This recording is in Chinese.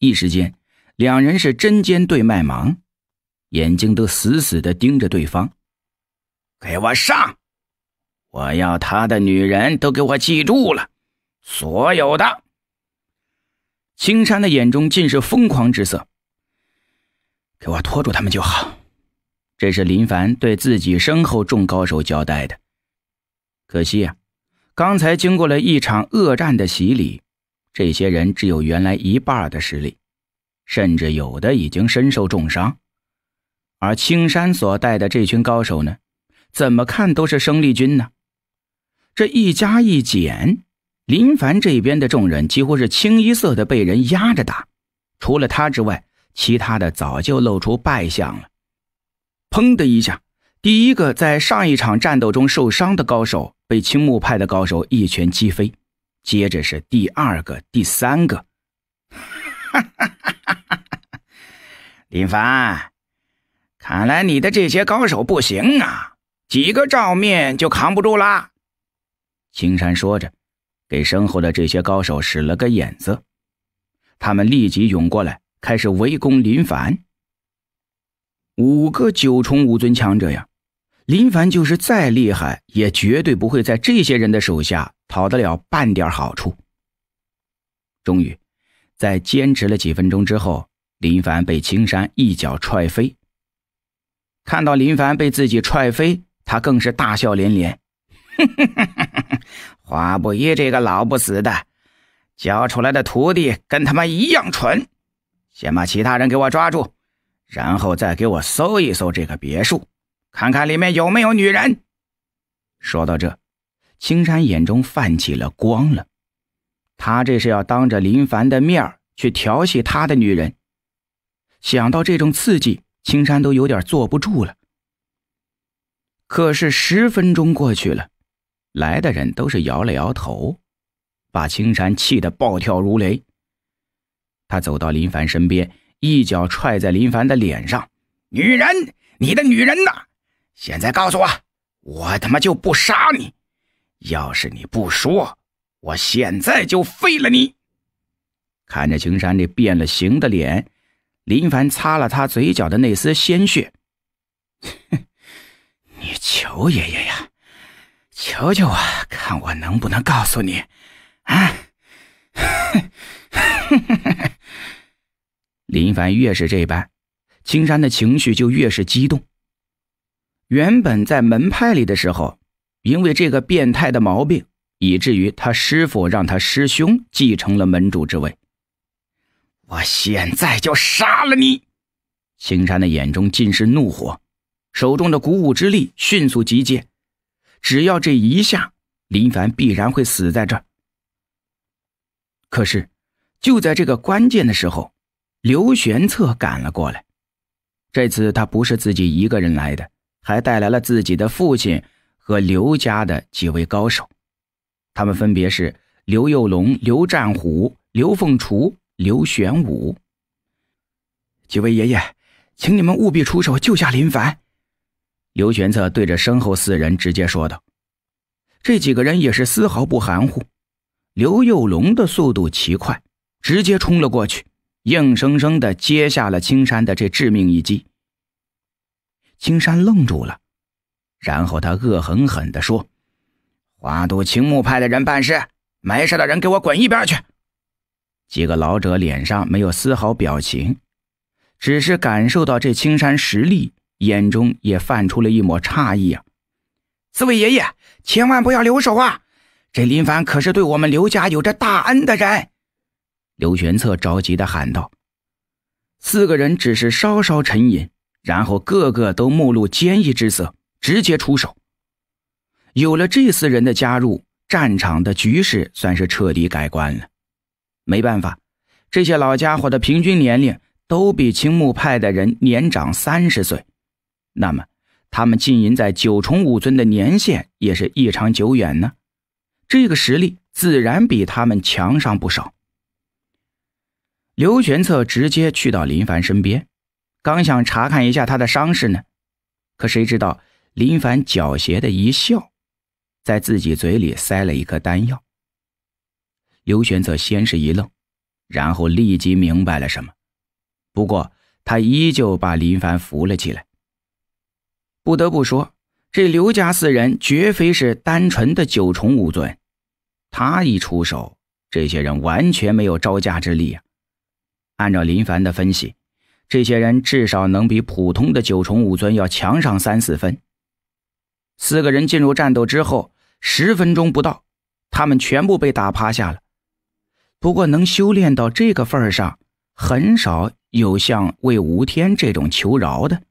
一时间，两人是针尖对麦芒，眼睛都死死的盯着对方。给我上！我要他的女人，都给我记住了，所有的。青山的眼中尽是疯狂之色。给我拖住他们就好。这是林凡对自己身后众高手交代的。可惜啊，刚才经过了一场恶战的洗礼。这些人只有原来一半的实力，甚至有的已经身受重伤。而青山所带的这群高手呢，怎么看都是生力军呢？这一加一减，林凡这边的众人几乎是清一色的被人压着打，除了他之外，其他的早就露出败相了。砰的一下，第一个在上一场战斗中受伤的高手被青木派的高手一拳击飞。接着是第二个、第三个，林 凡，看来你的这些高手不行啊，几个照面就扛不住啦。青山说着，给身后的这些高手使了个眼色，他们立即涌过来，开始围攻林凡。五个九重武尊强者呀，林凡就是再厉害，也绝对不会在这些人的手下。讨得了半点好处。终于，在坚持了几分钟之后，林凡被青山一脚踹飞。看到林凡被自己踹飞，他更是大笑连连：“哼哼哼哼哼哼，花不衣这个老不死的，教出来的徒弟跟他们一样蠢。先把其他人给我抓住，然后再给我搜一搜这个别墅，看看里面有没有女人。”说到这。青山眼中泛起了光了，他这是要当着林凡的面去调戏他的女人。想到这种刺激，青山都有点坐不住了。可是十分钟过去了，来的人都是摇了摇头，把青山气得暴跳如雷。他走到林凡身边，一脚踹在林凡的脸上：“女人，你的女人呢？现在告诉我，我他妈就不杀你！”要是你不说，我现在就废了你！看着青山这变了形的脸，林凡擦了擦嘴角的那丝鲜血，哼，你求爷爷呀，求求我看我能不能告诉你？啊！林凡越是这般，青山的情绪就越是激动。原本在门派里的时候。因为这个变态的毛病，以至于他师傅让他师兄继承了门主之位。我现在就杀了你！青山的眼中尽是怒火，手中的鼓舞之力迅速集结。只要这一下，林凡必然会死在这。可是就在这个关键的时候，刘玄策赶了过来。这次他不是自己一个人来的，还带来了自己的父亲。和刘家的几位高手，他们分别是刘佑龙、刘战虎、刘凤雏、刘玄武。几位爷爷，请你们务必出手救下林凡。刘玄策对着身后四人直接说道：“这几个人也是丝毫不含糊。”刘佑龙的速度奇快，直接冲了过去，硬生生的接下了青山的这致命一击。青山愣住了。然后他恶狠狠地说：“花都青木派的人办事，没事的人给我滚一边去！”几个老者脸上没有丝毫表情，只是感受到这青山实力，眼中也泛出了一抹诧异啊！四位爷爷，千万不要留手啊！这林凡可是对我们刘家有着大恩的人。”刘玄策着急地喊道。四个人只是稍稍沉吟，然后个个都目露坚毅之色。直接出手，有了这四人的加入，战场的局势算是彻底改观了。没办法，这些老家伙的平均年龄都比青木派的人年长三十岁，那么他们浸淫在九重武尊的年限也是异常久远呢。这个实力自然比他们强上不少。刘玄策直接去到林凡身边，刚想查看一下他的伤势呢，可谁知道。林凡狡黠的一笑，在自己嘴里塞了一颗丹药。刘玄则先是一愣，然后立即明白了什么。不过他依旧把林凡扶了起来。不得不说，这刘家四人绝非是单纯的九重武尊。他一出手，这些人完全没有招架之力啊！按照林凡的分析，这些人至少能比普通的九重武尊要强上三四分。四个人进入战斗之后，十分钟不到，他们全部被打趴下了。不过，能修炼到这个份儿上，很少有像魏无天这种求饶的。